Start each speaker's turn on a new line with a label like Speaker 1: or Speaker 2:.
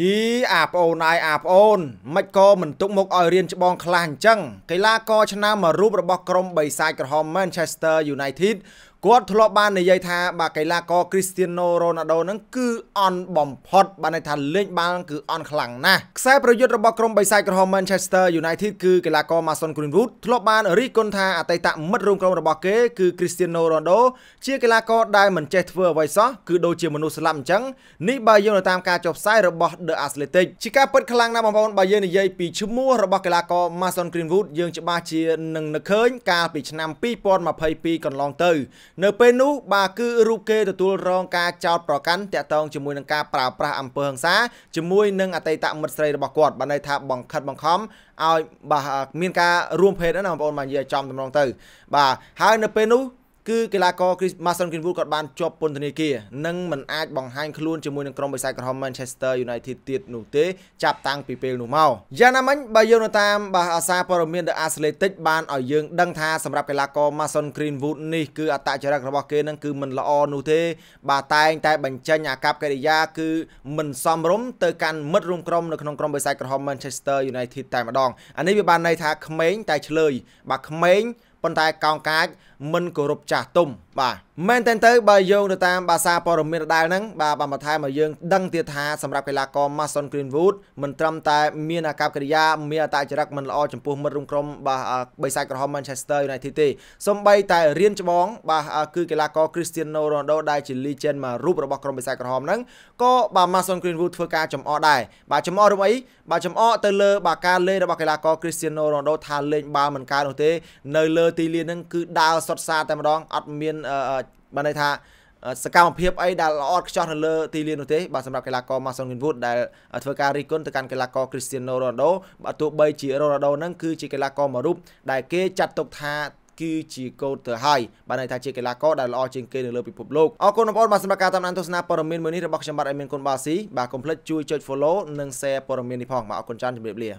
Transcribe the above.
Speaker 1: យីអាប្អូនអាយអាប្អូនមិនក៏មិនទុកមុខឲ្យរៀនច្បងខ្លះអញ្ចឹងកីឡាករឆ្នាំមួយរូបរបស់ក្រុមបិសាចក្រហម Manchester United គាត់ធ្លាប់បាននិយាយថាបាទកីឡាករ Cristiano Ronaldo ហ្នឹងគឺ អន់បំផុតបានន័យថាលេងបាល់គឺអន់ខ្លាំងណាស់ខ្សែប្រយុទ្ធរបស់ក្រុមបិសាចក្រហម Manchester United គឺកីឡាករ Mason Greenwood ធ្លាប់បានរិះគន់ថាអតីតមិត្តរួមក្រុមរបស់គេគឺ Cristiano Ronaldo ជាកីឡាករដែលមិនចេះធ្វើអ្វីសោះគឺដូចជាមនុស្សស្លាប់អញ្ចឹងនេះបើយើងទៅតាមការចុះផ្សាយរបស់ The Athletic ជាការពិតខ្លាំងណាស់បងប្អូនបើយើងនិយាយពីឈ្មោះរបស់កីឡាករ Mason Greenwood យើងច្បាស់ជានឹងនឹកឃើញ កាលពីឆ្នាំ2022កន្លងទៅនៅពេលនោះបាទគឺរូបគេទទួលរងការចោទប្រកាន់តាក់ទងជាមួយនឹងការប្រើប្រាស់អំពើហិង្សាជាមួយនឹងអតីតមិត្តស្រីរបស់គាត់បានន័យថាបង្ខិតបង្ខំឲ្យបាទមានការរួមភេទណាបងប្អូនបាទនិយាយចំតម្រងទៅបាទហើយនៅពេលនោះគឺកីឡាករ Chris Mason Greenwood គាត់បានជាប់ពន្ធនាគារនិងមិនអាចបង្ហាញខ្លួនជាមួយនឹងក្រុមបិសាចក្រហម Manchester United ទៀតនោះទេចាប់តាំងពីពេលនោះមកយ៉ាងណាមិញបើយើងនៅតាមបាទអាសាព័ត៌មាន The Athletic បានឲ្យយើងដឹងថាសម្រាប់កីឡាករ Mason Greenwood នេះគឺអត្តចរិតរបស់គេនឹងគឺមិនល្អនោះទេបាទតែងតែបញ្ចេញអាកប្បកិរិយា គឺមិនសមរម្យទៅកាន់មិត្តរួមក្រុមនៅក្នុងក្រុមបិសាចក្រហម Manchester United តែម្ដងអានេះវាបានន័យថាក្មេង តែឆ្លើយបាទក្មេងប៉ុន្តែកោងកាច មិនគោរពចាស់ទុំ។បាទមែនតែនទៅបើយោងទៅតាម បាសាព័ត៌មានដដែលហ្នឹងបាទបានបន្ថែមឲ្យយើងដឹងទៀតថាសម្រាប់កីឡាករ Mason Greenwood មិនត្រឹមតែមានអាកប្បកិរិយាមានអតចរិតមិនល្អចំពោះមិត្តរួមក្រុមបាទបិសាចក្រហម Manchester United ទេសូម្បីតែរៀនច្បងបាទគឺកីឡាករ Cristiano Ronaldo ដែលជា legend មួយរូបរបស់ក្រុមបិសាចក្រហមហ្នឹងក៏បាទ Mason Greenwood ធ្វើការចំអកដែរបាទចំអករូបអីបាទចំអកទៅលើបាទការលេងរបស់កីឡាករ Cristiano Ronaldo ថាលេងបាល់មិនកើតនោះទេនៅលើទីលានហ្នឹងគឺដើរសុតសាតែម្ដងអត់មានបានន័យថាសកម្មភាពអីដែលល្អអត់ខ្ចោះនៅលើទីលាននោះទេបាទសម្រាប់កីឡាករ Mason Greenwood ដែលធ្វើការរីកគុណទៅកាន់កីឡាករ Cristiano Ronaldo បាទទោះបីជា Ronaldo ហ្នឹងគឺជាកីឡាករមួយរូបដែលគេចាត់ទុកថា គឺជាកូនទៅហើយបានន័យថាជាកីឡាករដែលល្អជាងគេនៅលើពិភពលោកអរគុណបងប្អូនបាទសម្រាប់ការតាមដានទស្សនាព័ត៌មានមួយនេះរបស់ខ្ញុំបាទអេមីនគុណបាស៊ីបាទកុំភ្លេចជួយចុច Follow និង Share ព័ត៌មាននេះផងបាទអរគុណច្រើនជម្រាបលា